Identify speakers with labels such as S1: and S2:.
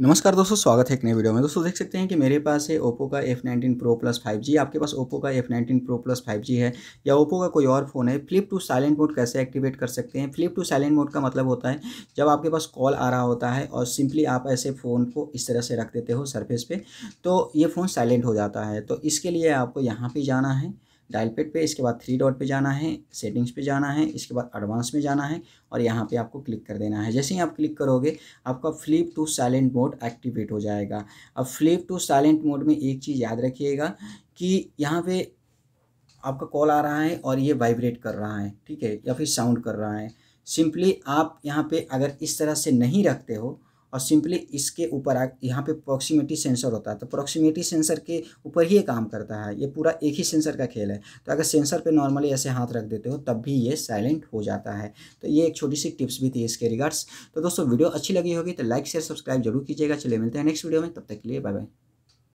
S1: नमस्कार दोस्तों स्वागत है एक नए वीडियो में दोस्तों देख सकते हैं कि मेरे पास है ओप्पो का F nineteen pro plus five G आपके पास ओप्पो का F nineteen pro plus five G है या ओप्पो का कोई और फ़ोन है फ्लिप टू साइलेंट मोड कैसे एक्टिवेट कर सकते हैं फ्लिप टू साइलेंट मोड का मतलब होता है जब आपके पास कॉल आ रहा होता है और सिंपली आप ऐसे फ़ोन को इस तरह से रख देते हो सरफेस पे तो ये फ़ोन साइलेंट हो जाता है तो इसके लिए आपको यहाँ पर जाना है डायल पेड पे इसके बाद थ्री डॉट पे जाना है सेटिंग्स पे जाना है इसके बाद एडवांस में जाना है और यहाँ पे आपको क्लिक कर देना है जैसे ही आप क्लिक करोगे आपका flip to silent mode activate हो जाएगा अब फ्लिप टू साइलेंट मोड में एक चीज़ याद रखिएगा कि यहाँ पे आपका कॉल आ रहा है और ये वाइब्रेट कर रहा है ठीक है या फिर साउंड कर रहा है सिंपली आप यहाँ पर अगर इस तरह से नहीं रखते हो और सिंपली इसके ऊपर आ यहाँ पे प्रॉक्सीमेटी सेंसर होता है तो प्रॉक्सीमेटी सेंसर के ऊपर ही ये काम करता है ये पूरा एक ही सेंसर का खेल है तो अगर सेंसर पे नॉर्मली ऐसे हाथ रख देते हो तब भी ये साइलेंट हो जाता है तो ये एक छोटी सी टिप्स भी थी इसके रिगार्ड्स तो दोस्तों वीडियो अच्छी लगी होगी तो लाइक शेयर सब्सक्राइब जरूर कीजिएगा चलिए मिलते हैं नेक्स्ट वीडियो में तब तक के लिए बाय बाय